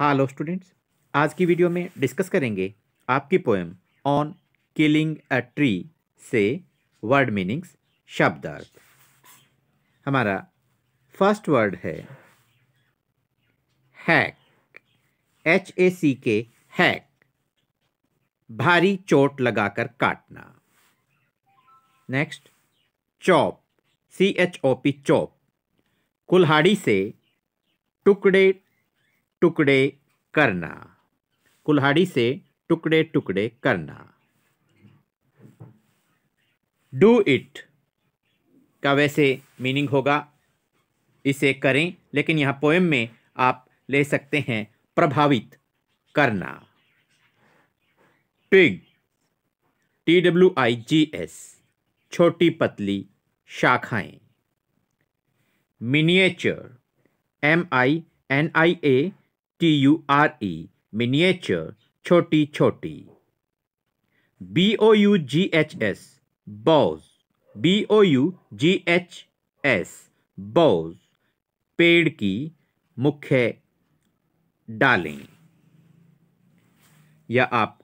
hello हाँ, students आज की वीडियो में डिस्कस करेंगे आपकी poem on killing a tree से वर्ड मीनिंग्स शब्दार्थ हमारा फर्स्ट वर्ड है hack H A C K hack भारी चोट लगाकर काटना next chop C H O P chop कुल्हाड़ी से टुकड़े टुकड़े करना कुल्हाड़ी से टुकड़े टुकड़े करना डू इट का वैसे मीनिंग होगा इसे करें लेकिन यहाँ पोएम में आप ले सकते हैं प्रभावित करना twig T W I G S छोटी पतली शाखाएं miniature M I N I A T U R E miniature छोटी छोटी B O U G H S boughs B O U G H S boughs पेड़ की मुख्य डालें या आप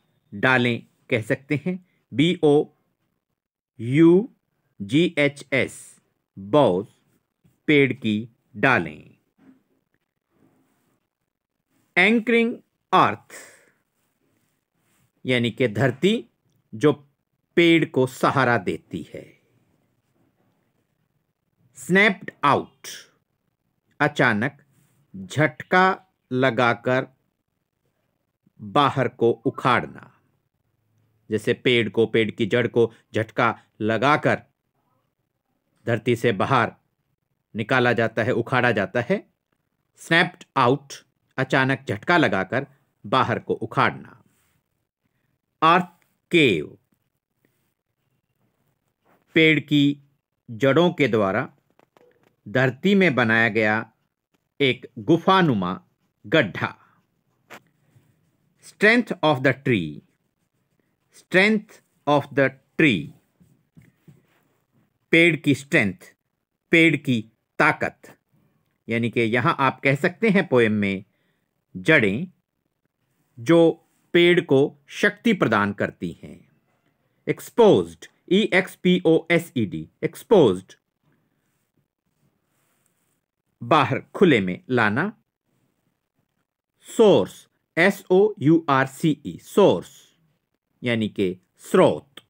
डालें कह सकते हैं B O U G H S boughs पेड़ की डालें एंकरिंग अर्थ यानी कि धरती जो पेड़ को सहारा देती है स्नैप्ड आउट अचानक झटका लगाकर बाहर को उखाड़ना जैसे पेड़ को पेड़ की जड़ को झटका लगाकर धरती से बाहर निकाला जाता है उखाड़ा जाता है स्नैप्ड आउट अचानक झटका लगाकर बाहर को उखाड़ना आर्थ केव पेड़ की जड़ों के द्वारा धरती में बनाया गया एक गुफानुमा गड्ढा strength of the tree strength of the tree पेड़ की स्ट्रेंथ पेड़ की ताकत यानी कि यहां आप कह सकते हैं पोएम में जड़ें जो पेड़ को शक्ति प्रदान करती हैं expose E X P O S E D expose बाहर खुले में लाना source S O U R C E source यानी कि स्रोत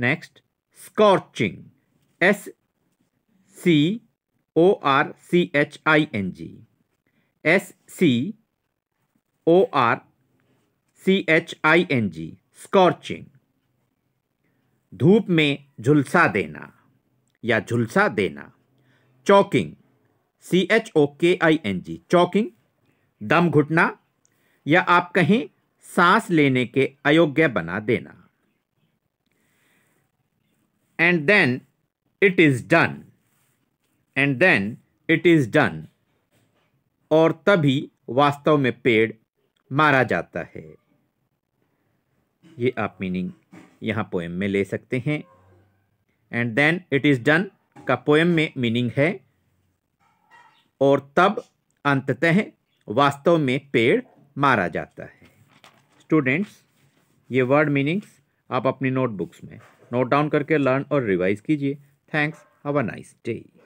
next scorching S C O R C H I N G S C O R C H I N G scorching धूप में झुलसा देना या झुलसा देना चौकिंग सी एच ओ के आई एन जी चौकिंग दम घुटना या आप कहें सांस लेने के अयोग्य बना देना and then it is done and then it is done और तभी वास्तव में पेड़ मारा जाता है ये आप मीनिंग यहाँ पोएम में ले सकते हैं and then it is done का पोएम में मीनिंग है और तब अंततः वास्तव में पेड़ मारा जाता है स्टूडेंट्स ये वर्ड मीनिंग्स आप अपनी नोटबुक्स में नोट डाउन करके लर्न और रिवाइज कीजिए thanks have a nice day